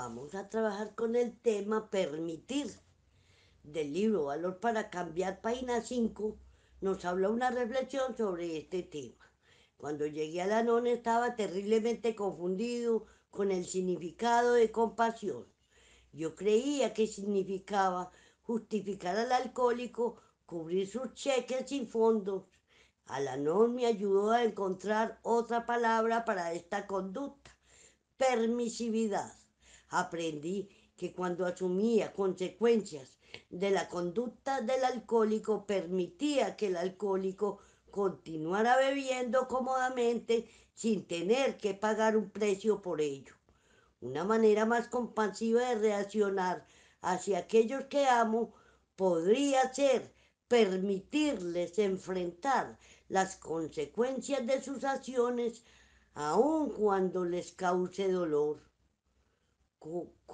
vamos a trabajar con el tema permitir del libro Valor para Cambiar, página 5, nos habla una reflexión sobre este tema. Cuando llegué a non estaba terriblemente confundido con el significado de compasión. Yo creía que significaba justificar al alcohólico, cubrir sus cheques sin fondos. Alanón me ayudó a encontrar otra palabra para esta conducta, permisividad aprendí que cuando asumía consecuencias de la conducta del alcohólico, permitía que el alcohólico continuara bebiendo cómodamente sin tener que pagar un precio por ello. Una manera más compasiva de reaccionar hacia aquellos que amo podría ser permitirles enfrentar las consecuencias de sus acciones aun cuando les cause dolor.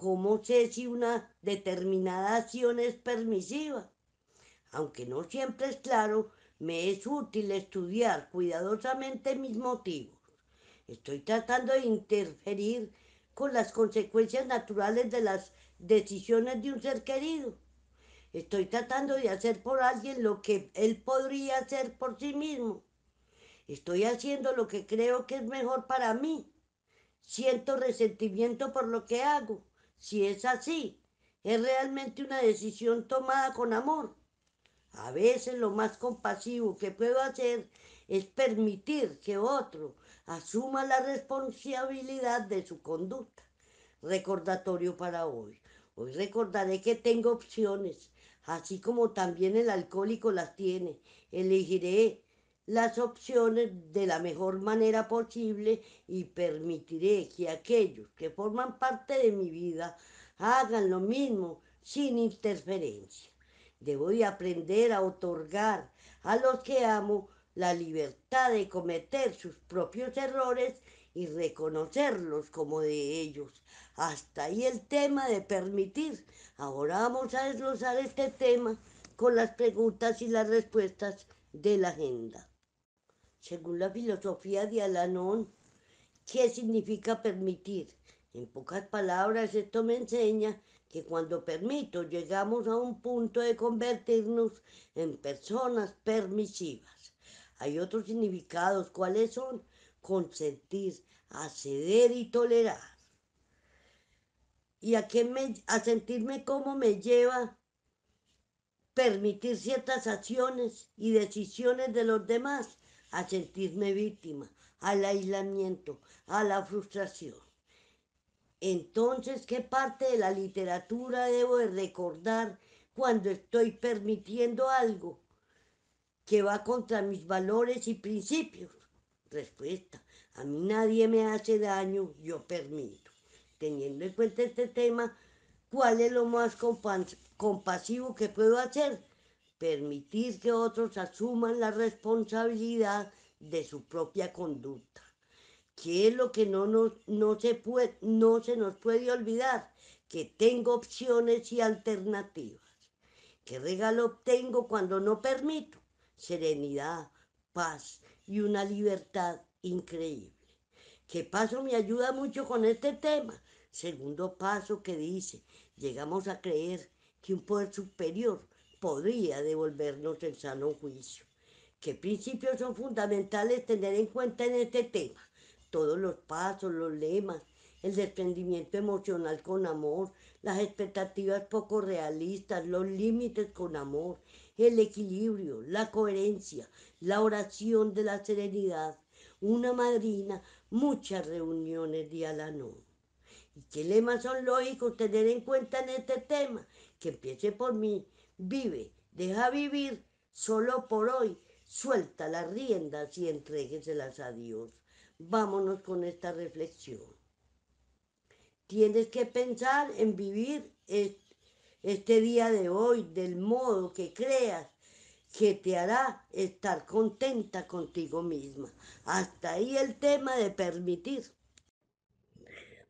¿Cómo sé si una determinada acción es permisiva? Aunque no siempre es claro, me es útil estudiar cuidadosamente mis motivos. Estoy tratando de interferir con las consecuencias naturales de las decisiones de un ser querido. Estoy tratando de hacer por alguien lo que él podría hacer por sí mismo. Estoy haciendo lo que creo que es mejor para mí siento resentimiento por lo que hago. Si es así, es realmente una decisión tomada con amor. A veces lo más compasivo que puedo hacer es permitir que otro asuma la responsabilidad de su conducta. Recordatorio para hoy. Hoy recordaré que tengo opciones, así como también el alcohólico las tiene. Elegiré las opciones de la mejor manera posible y permitiré que aquellos que forman parte de mi vida hagan lo mismo sin interferencia. Debo de aprender a otorgar a los que amo la libertad de cometer sus propios errores y reconocerlos como de ellos. Hasta ahí el tema de permitir. Ahora vamos a desglosar este tema con las preguntas y las respuestas de la agenda según la filosofía de Alanón, ¿qué significa permitir? En pocas palabras, esto me enseña que cuando permito llegamos a un punto de convertirnos en personas permisivas. Hay otros significados, ¿cuáles son? Consentir, acceder y tolerar. ¿Y a, qué me, a sentirme cómo me lleva permitir ciertas acciones y decisiones de los demás? a sentirme víctima, al aislamiento, a la frustración. Entonces, ¿qué parte de la literatura debo recordar cuando estoy permitiendo algo que va contra mis valores y principios? Respuesta, a mí nadie me hace daño, yo permito. Teniendo en cuenta este tema, ¿cuál es lo más compasivo que puedo hacer? permitir que otros asuman la responsabilidad de su propia conducta. ¿Qué es lo que no, no, se puede, no se nos puede olvidar? Que tengo opciones y alternativas. ¿Qué regalo obtengo cuando no permito? Serenidad, paz y una libertad increíble. ¿Qué paso me ayuda mucho con este tema? Segundo paso que dice, llegamos a creer que un poder superior podría devolvernos el sano juicio. ¿Qué principios son fundamentales tener en cuenta en este tema? Todos los pasos, los lemas, el desprendimiento emocional con amor, las expectativas poco realistas, los límites con amor, el equilibrio, la coherencia, la oración de la serenidad, una madrina, muchas reuniones día la noche. ¿Y qué lemas son lógicos tener en cuenta en este tema? Que empiece por mí, Vive, deja vivir, solo por hoy, suelta las riendas y entrégueselas a Dios. Vámonos con esta reflexión. Tienes que pensar en vivir este día de hoy del modo que creas que te hará estar contenta contigo misma. Hasta ahí el tema de permitir